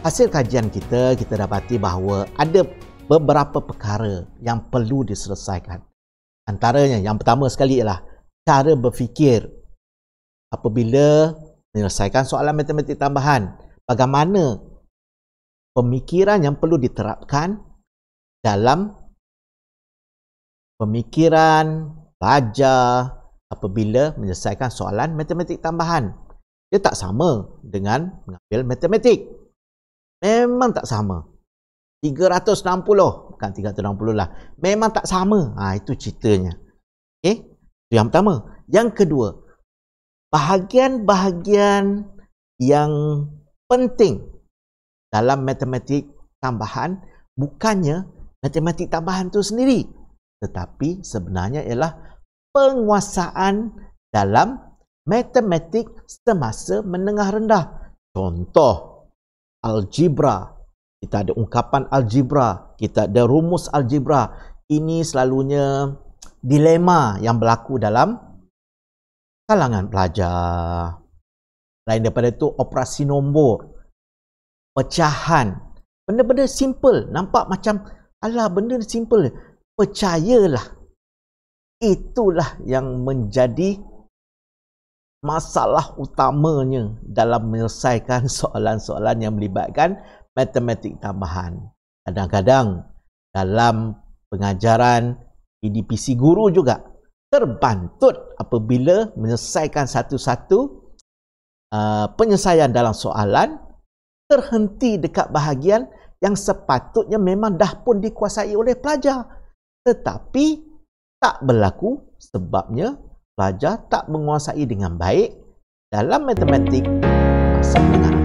Hasil kajian kita, kita dapati bahawa ada beberapa perkara yang perlu diselesaikan. Antaranya, yang pertama sekali ialah cara berfikir apabila menyelesaikan soalan matematik tambahan. Bagaimana pemikiran yang perlu diterapkan dalam pemikiran baja apabila menyelesaikan soalan matematik tambahan. Dia tak sama dengan mengambil matematik. Memang tak sama. 360. Bukan 360 lah. Memang tak sama. Ha, itu ceritanya. Okay? Eh, itu yang pertama. Yang kedua. Bahagian-bahagian yang penting dalam matematik tambahan bukannya matematik tambahan itu sendiri. Tetapi sebenarnya ialah penguasaan dalam matematik semasa menengah rendah. Contoh, algebra kita ada ungkapan algebra kita ada rumus algebra ini selalunya dilema yang berlaku dalam kalangan pelajar lain daripada itu operasi nombor pecahan benda-benda simple nampak macam alah benda simple percayalah itulah yang menjadi masalah utamanya dalam menyelesaikan soalan-soalan yang melibatkan matematik tambahan. Kadang-kadang dalam pengajaran PDPC guru juga terbantut apabila menyelesaikan satu-satu uh, penyelesaian dalam soalan terhenti dekat bahagian yang sepatutnya memang dah pun dikuasai oleh pelajar. Tetapi tak berlaku sebabnya pelajar tak menguasai dengan baik dalam matematik masa menang.